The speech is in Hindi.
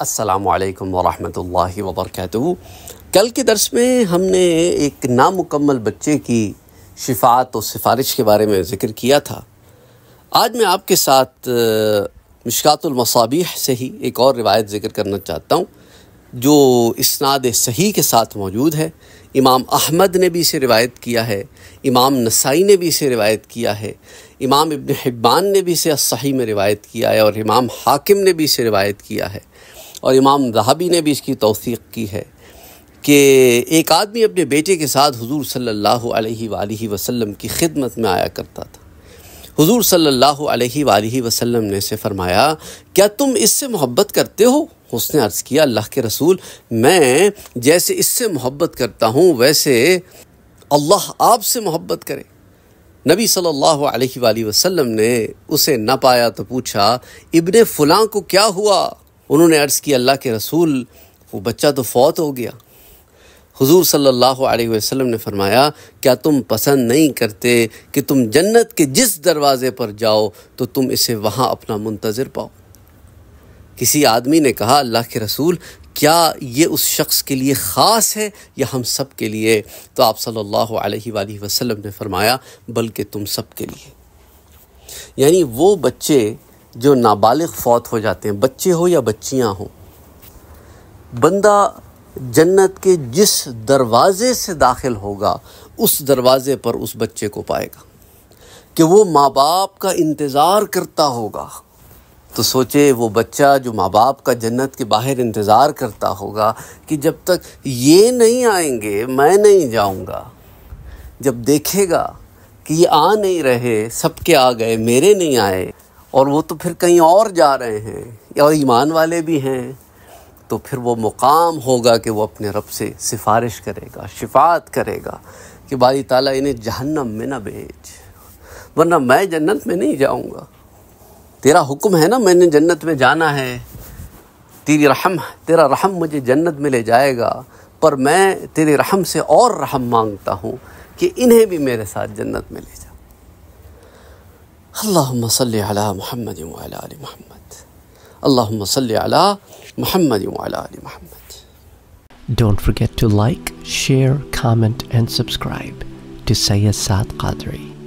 असलकम वरहमल वबरक कल के दर्स में हमने एक नामुकम्मल बच्चे की शिफात और सिफारिश के बारे में ज़िक्र किया था आज मैं आपके साथ मशातुलमसाबीह से ही एक और रिवायत ज़िक्र करना चाहता हूँ जो इसनाद सही के साथ मौजूद है इमाम अहमद ने भी इसे रिवायत किया है इमाम नसाई ने भी इसे रिवायत किया है इमाम इबन हिब्बान ने भी इसे सही में रिवायत किया है और इमाम हाकिम ने भी इसे रिवायत किया है और इमाम जहाबी ने भी इसकी तोसीक की है कि एक आदमी अपने बेटे के साथ हुजूर सल्लल्लाहु अलैहि वालैहि वसल्लम की खिदमत में आया करता था हुजूर सल्लल्लाहु अलैहि वालैहि वसल्लम ने से फरमाया क्या तुम इससे मोहब्बत करते हो उसने अर्ज़ किया अल्लाह के रसूल मैं जैसे इससे मोहब्बत करता हूँ वैसे अल्लाह आपसे मोहब्बत करे नबी सल्लल्लाहु अलैहि वसल्लम ने उसे न पाया तो पूछा इब्ने फ़लाँ को क्या हुआ उन्होंने अर्ज़ किया अल्लाह के रसूल वो बच्चा तो फौत हो गया हुजूर सल्लल्लाहु अलैहि वसल्लम ने फरमाया क्या तुम पसंद नहीं करते कि तुम जन्नत के जिस दरवाज़े पर जाओ तो तुम इसे वहाँ अपना मुंतज़र पाओ किसी आदमी ने कहा अल्लाह के रसूल क्या ये उस शख्स के लिए ख़ास है या हम सब के लिए तो आप सल्लल्लाहु अलैहि वसल्लम ने फरमाया बल्कि तुम सब के लिए यानी वो बच्चे जो नाबालिग फौत हो जाते हैं बच्चे हो या बच्चियां हों बंदा जन्नत के जिस दरवाज़े से दाखिल होगा उस दरवाज़े पर उस बच्चे को पाएगा कि वो माँ बाप का इंतज़ार करता होगा तो सोचे वो बच्चा जो माँ बाप का जन्नत के बाहर इंतज़ार करता होगा कि जब तक ये नहीं आएंगे मैं नहीं जाऊँगा जब देखेगा कि ये आ नहीं रहे सबके आ गए मेरे नहीं आए और वो तो फिर कहीं और जा रहे हैं और ईमान वाले भी हैं तो फिर वो मुकाम होगा कि वो अपने रब से सिफारिश करेगा शिफात करेगा कि बारी ताला इन्हें जहन्नम में ना भेज वरना मैं जन्नत में नहीं जाऊँगा तेरा हुक्म है ना मैंने जन्नत में जाना है तेरी रहम तेरा रहम मुझे जन्नत में ले जाएगा पर मैं तेरे रहम से और रहम मांगता हूँ कि इन्हें भी मेरे साथ जन्नत में ले जाए اللهم صل على محمد وعلى ال محمد اللهم صل على محمد وعلى ال محمد Don't forget to like, share, comment and subscribe to Sayyid Saad Qadri.